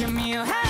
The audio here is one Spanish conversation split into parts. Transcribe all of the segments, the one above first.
give me a hand.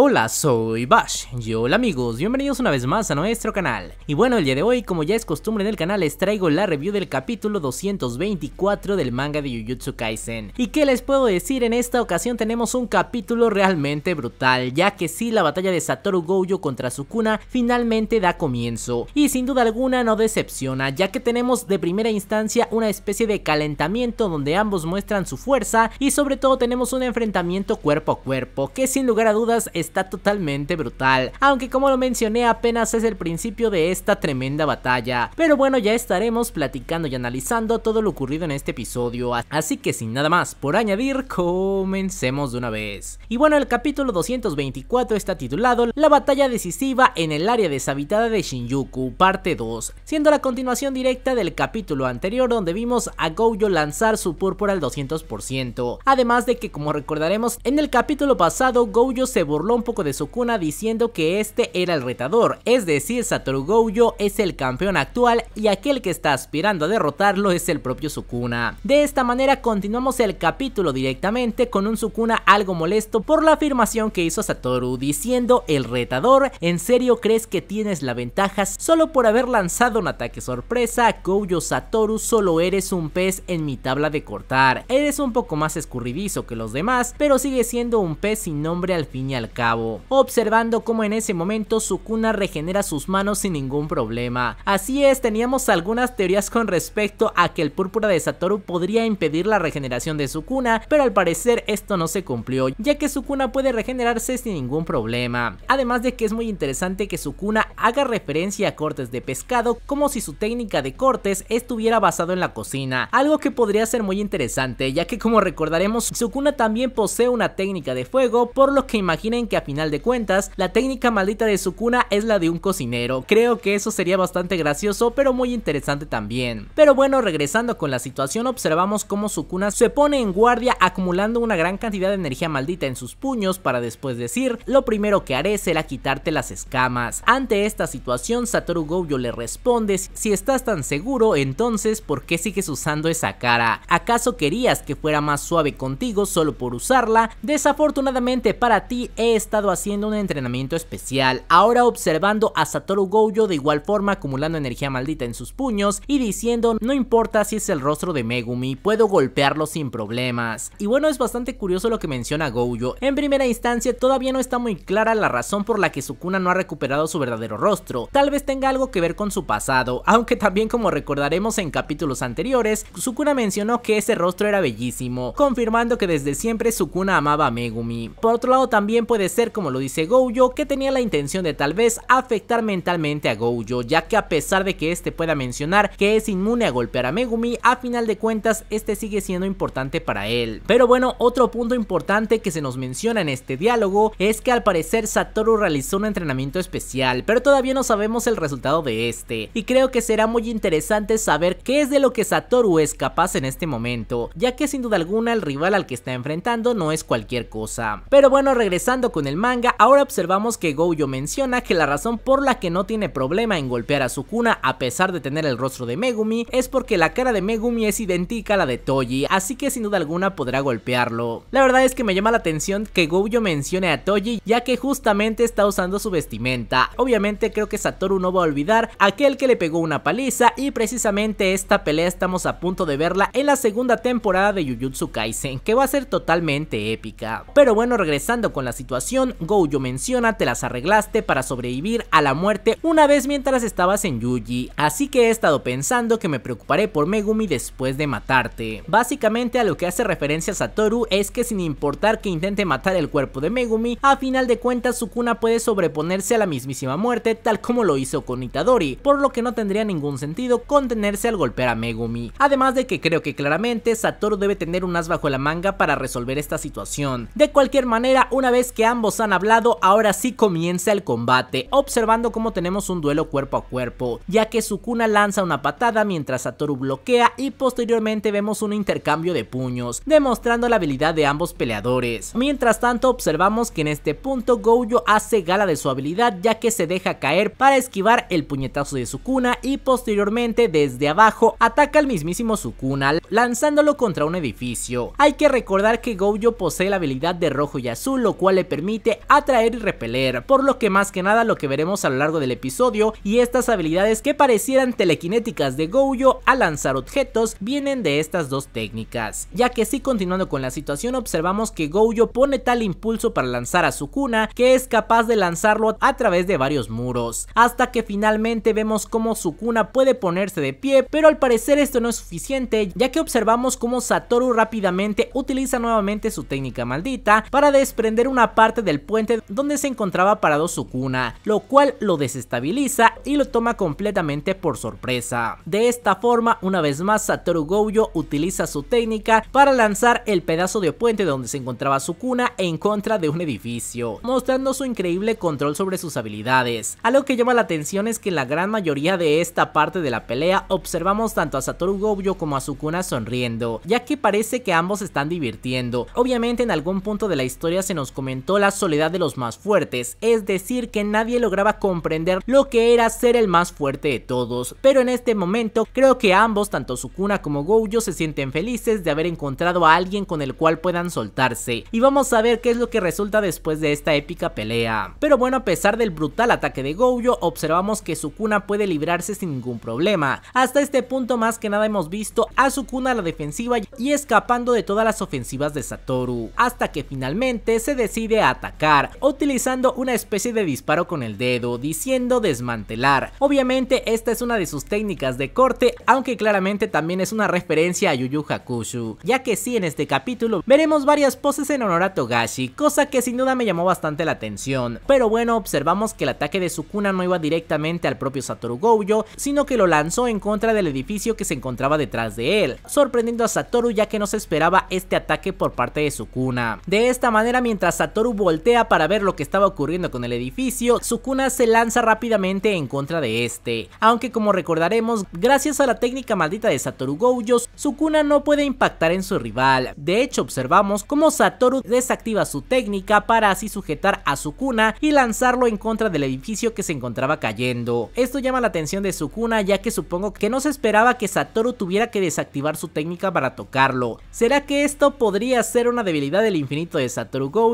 Hola, soy Bash. Y hola amigos, bienvenidos una vez más a nuestro canal. Y bueno, el día de hoy, como ya es costumbre en el canal, les traigo la review del capítulo 224 del manga de Jujutsu Kaisen. ¿Y que les puedo decir? En esta ocasión tenemos un capítulo realmente brutal, ya que sí, la batalla de Satoru Gojo contra Sukuna finalmente da comienzo. Y sin duda alguna no decepciona, ya que tenemos de primera instancia una especie de calentamiento donde ambos muestran su fuerza y sobre todo tenemos un enfrentamiento cuerpo a cuerpo, que sin lugar a dudas es está totalmente brutal, aunque como lo mencioné apenas es el principio de esta tremenda batalla, pero bueno ya estaremos platicando y analizando todo lo ocurrido en este episodio, así que sin nada más por añadir, comencemos de una vez. Y bueno el capítulo 224 está titulado La batalla decisiva en el área deshabitada de Shinjuku, parte 2, siendo la continuación directa del capítulo anterior donde vimos a Gojo lanzar su púrpura al 200%, además de que como recordaremos en el capítulo pasado Gojo se burló un poco de Sukuna diciendo que este era el retador, es decir Satoru Gojo es el campeón actual y aquel que está aspirando a derrotarlo es el propio Sukuna. De esta manera continuamos el capítulo directamente con un Sukuna algo molesto por la afirmación que hizo Satoru diciendo el retador, ¿en serio crees que tienes la ventaja solo por haber lanzado un ataque sorpresa? Gojo Satoru solo eres un pez en mi tabla de cortar, eres un poco más escurridizo que los demás pero sigue siendo un pez sin nombre al fin y al cabo observando cómo en ese momento Sukuna regenera sus manos sin ningún problema. Así es, teníamos algunas teorías con respecto a que el púrpura de Satoru podría impedir la regeneración de Sukuna, pero al parecer esto no se cumplió, ya que Sukuna puede regenerarse sin ningún problema. Además de que es muy interesante que Sukuna haga referencia a cortes de pescado como si su técnica de cortes estuviera basado en la cocina, algo que podría ser muy interesante, ya que como recordaremos, Sukuna también posee una técnica de fuego, por lo que imaginen que a final de cuentas, la técnica maldita de Sukuna es la de un cocinero. Creo que eso sería bastante gracioso, pero muy interesante también. Pero bueno, regresando con la situación, observamos cómo Sukuna se pone en guardia acumulando una gran cantidad de energía maldita en sus puños para después decir, lo primero que haré será quitarte las escamas. Ante esta situación, Satoru Gojo le responde, si estás tan seguro, entonces, ¿por qué sigues usando esa cara? ¿Acaso querías que fuera más suave contigo solo por usarla? Desafortunadamente para ti, es estado haciendo un entrenamiento especial, ahora observando a Satoru Gojo de igual forma acumulando energía maldita en sus puños y diciendo no importa si es el rostro de Megumi, puedo golpearlo sin problemas. Y bueno es bastante curioso lo que menciona Gojo, en primera instancia todavía no está muy clara la razón por la que Sukuna no ha recuperado su verdadero rostro, tal vez tenga algo que ver con su pasado, aunque también como recordaremos en capítulos anteriores, Sukuna mencionó que ese rostro era bellísimo, confirmando que desde siempre Sukuna amaba a Megumi. Por otro lado también puede ser, como lo dice Gojo, que tenía la intención de tal vez afectar mentalmente a Gojo, ya que a pesar de que este pueda mencionar que es inmune a golpear a Megumi, a final de cuentas este sigue siendo importante para él. Pero bueno, otro punto importante que se nos menciona en este diálogo es que al parecer Satoru realizó un entrenamiento especial, pero todavía no sabemos el resultado de este, y creo que será muy interesante saber qué es de lo que Satoru es capaz en este momento, ya que sin duda alguna el rival al que está enfrentando no es cualquier cosa. Pero bueno, regresando con con el manga, ahora observamos que Gojo menciona que la razón por la que no tiene problema en golpear a Sukuna a pesar de tener el rostro de Megumi es porque la cara de Megumi es idéntica a la de Toji, así que sin duda alguna podrá golpearlo. La verdad es que me llama la atención que Gojo mencione a Toji ya que justamente está usando su vestimenta. Obviamente creo que Satoru no va a olvidar aquel que le pegó una paliza y precisamente esta pelea estamos a punto de verla en la segunda temporada de Jujutsu Kaisen que va a ser totalmente épica. Pero bueno regresando con la situación Gojo menciona te las arreglaste para sobrevivir a la muerte una vez mientras estabas en Yuji, así que he estado pensando que me preocuparé por Megumi después de matarte. Básicamente a lo que hace referencia Satoru es que sin importar que intente matar el cuerpo de Megumi, a final de cuentas Sukuna puede sobreponerse a la mismísima muerte tal como lo hizo con Itadori, por lo que no tendría ningún sentido contenerse al golpear a Megumi. Además de que creo que claramente Satoru debe tener un as bajo la manga para resolver esta situación. De cualquier manera, una vez que ambos ambos han hablado, ahora sí comienza el combate, observando cómo tenemos un duelo cuerpo a cuerpo, ya que Sukuna lanza una patada mientras Satoru bloquea y posteriormente vemos un intercambio de puños, demostrando la habilidad de ambos peleadores. Mientras tanto observamos que en este punto Gojo hace gala de su habilidad ya que se deja caer para esquivar el puñetazo de Sukuna y posteriormente desde abajo ataca al mismísimo Sukuna lanzándolo contra un edificio. Hay que recordar que Gojo posee la habilidad de rojo y azul lo cual le permite permite atraer y repeler, por lo que más que nada lo que veremos a lo largo del episodio y estas habilidades que parecieran telequinéticas de Gojo a lanzar objetos vienen de estas dos técnicas, ya que si continuando con la situación observamos que Gojo pone tal impulso para lanzar a Sukuna que es capaz de lanzarlo a través de varios muros, hasta que finalmente vemos cómo Sukuna puede ponerse de pie, pero al parecer esto no es suficiente ya que observamos cómo Satoru rápidamente utiliza nuevamente su técnica maldita para desprender una parte del puente donde se encontraba parado Sukuna, lo cual lo desestabiliza y lo toma completamente por sorpresa. De esta forma, una vez más, Satoru Gojo utiliza su técnica para lanzar el pedazo de puente donde se encontraba Sukuna en contra de un edificio, mostrando su increíble control sobre sus habilidades. Algo que llama la atención es que en la gran mayoría de esta parte de la pelea observamos tanto a Satoru Gojo como a Sukuna sonriendo, ya que parece que ambos están divirtiendo. Obviamente en algún punto de la historia se nos comentó la soledad de los más fuertes, es decir que nadie lograba comprender lo que era ser el más fuerte de todos, pero en este momento creo que ambos, tanto Sukuna como Gojo, se sienten felices de haber encontrado a alguien con el cual puedan soltarse, y vamos a ver qué es lo que resulta después de esta épica pelea. Pero bueno, a pesar del brutal ataque de Gojo, observamos que Sukuna puede librarse sin ningún problema, hasta este punto más que nada hemos visto a Sukuna a la defensiva y escapando de todas las ofensivas de Satoru, hasta que finalmente se decide a atacar, utilizando una especie de disparo con el dedo, diciendo desmantelar. Obviamente esta es una de sus técnicas de corte, aunque claramente también es una referencia a Yuyu Hakushu. ya que sí en este capítulo veremos varias poses en honor a Togashi, cosa que sin duda me llamó bastante la atención. Pero bueno, observamos que el ataque de Sukuna no iba directamente al propio Satoru Gojo, sino que lo lanzó en contra del edificio que se encontraba detrás de él, sorprendiendo a Satoru ya que no se esperaba este ataque por parte de Sukuna. De esta manera, mientras Satoru voltea para ver lo que estaba ocurriendo con el edificio, Sukuna se lanza rápidamente en contra de este. Aunque como recordaremos, gracias a la técnica maldita de Satoru Gojo, Sukuna no puede impactar en su rival. De hecho observamos cómo Satoru desactiva su técnica para así sujetar a Sukuna y lanzarlo en contra del edificio que se encontraba cayendo. Esto llama la atención de Sukuna ya que supongo que no se esperaba que Satoru tuviera que desactivar su técnica para tocarlo. ¿Será que esto podría ser una debilidad del infinito de Satoru Gojo?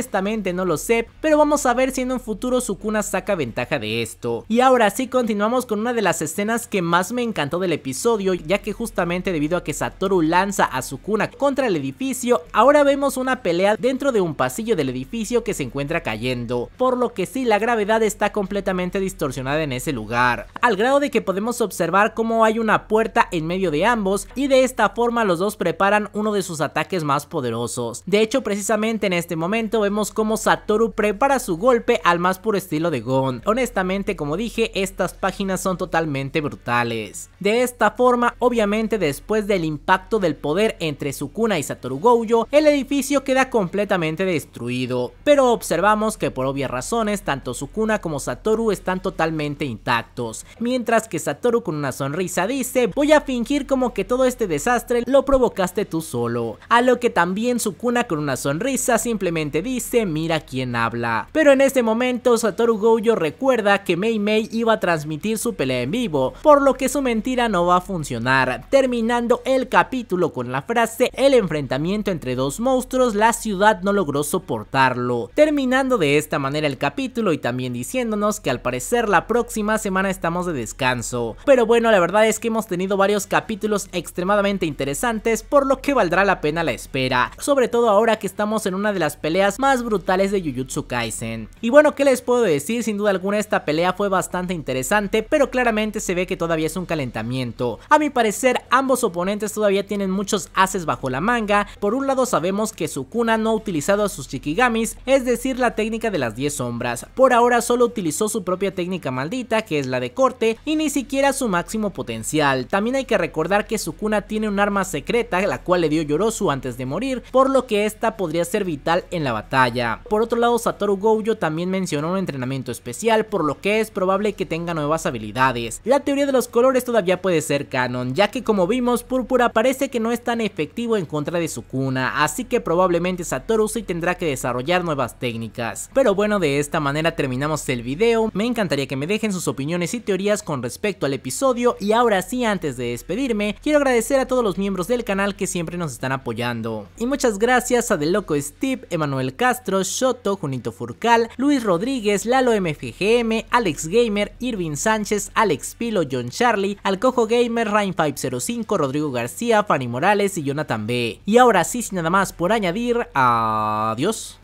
honestamente no lo sé, pero vamos a ver si en un futuro Sukuna saca ventaja de esto. Y ahora sí continuamos con una de las escenas que más me encantó del episodio, ya que justamente debido a que Satoru lanza a Sukuna contra el edificio, ahora vemos una pelea dentro de un pasillo del edificio que se encuentra cayendo, por lo que sí la gravedad está completamente distorsionada en ese lugar, al grado de que podemos observar cómo hay una puerta en medio de ambos y de esta forma los dos preparan uno de sus ataques más poderosos. De hecho precisamente en este momento vemos cómo Satoru prepara su golpe al más puro estilo de Gon. Honestamente, como dije, estas páginas son totalmente brutales. De esta forma, obviamente después del impacto del poder entre Sukuna y Satoru Gojo, el edificio queda completamente destruido. Pero observamos que por obvias razones, tanto Sukuna como Satoru están totalmente intactos. Mientras que Satoru con una sonrisa dice, voy a fingir como que todo este desastre lo provocaste tú solo. A lo que también Sukuna con una sonrisa simplemente dice, se mira quién habla. Pero en este momento Satoru Gojo recuerda que Mei Mei iba a transmitir su pelea en vivo, por lo que su mentira no va a funcionar, terminando el capítulo con la frase el enfrentamiento entre dos monstruos la ciudad no logró soportarlo, terminando de esta manera el capítulo y también diciéndonos que al parecer la próxima semana estamos de descanso. Pero bueno, la verdad es que hemos tenido varios capítulos extremadamente interesantes, por lo que valdrá la pena la espera, sobre todo ahora que estamos en una de las peleas más brutales de Jujutsu Kaisen. Y bueno, ¿qué les puedo decir? Sin duda alguna esta pelea fue bastante interesante, pero claramente se ve que todavía es un calentamiento. A mi parecer, ambos oponentes todavía tienen muchos haces bajo la manga. Por un lado sabemos que Sukuna no ha utilizado a sus Shikigamis, es decir, la técnica de las 10 sombras. Por ahora solo utilizó su propia técnica maldita, que es la de corte, y ni siquiera su máximo potencial. También hay que recordar que Sukuna tiene un arma secreta, la cual le dio Yorosu antes de morir, por lo que esta podría ser vital en la batalla. Por otro lado, Satoru Gojo también mencionó un entrenamiento especial, por lo que es probable que tenga nuevas habilidades. La teoría de los colores todavía puede ser canon, ya que como vimos, Púrpura parece que no es tan efectivo en contra de su cuna así que probablemente Satoru sí tendrá que desarrollar nuevas técnicas. Pero bueno, de esta manera terminamos el video, me encantaría que me dejen sus opiniones y teorías con respecto al episodio y ahora sí, antes de despedirme, quiero agradecer a todos los miembros del canal que siempre nos están apoyando. Y muchas gracias a The Loco Steve, Emanuel K Castro, Shoto, Junito Furcal, Luis Rodríguez, Lalo MFGM, Alex Gamer, Irving Sánchez, Alex Pilo, John Charlie, Alcojo Gamer, Rain505, Rodrigo García, Fanny Morales y Jonathan B. Y ahora sí, sin nada más por añadir, adiós.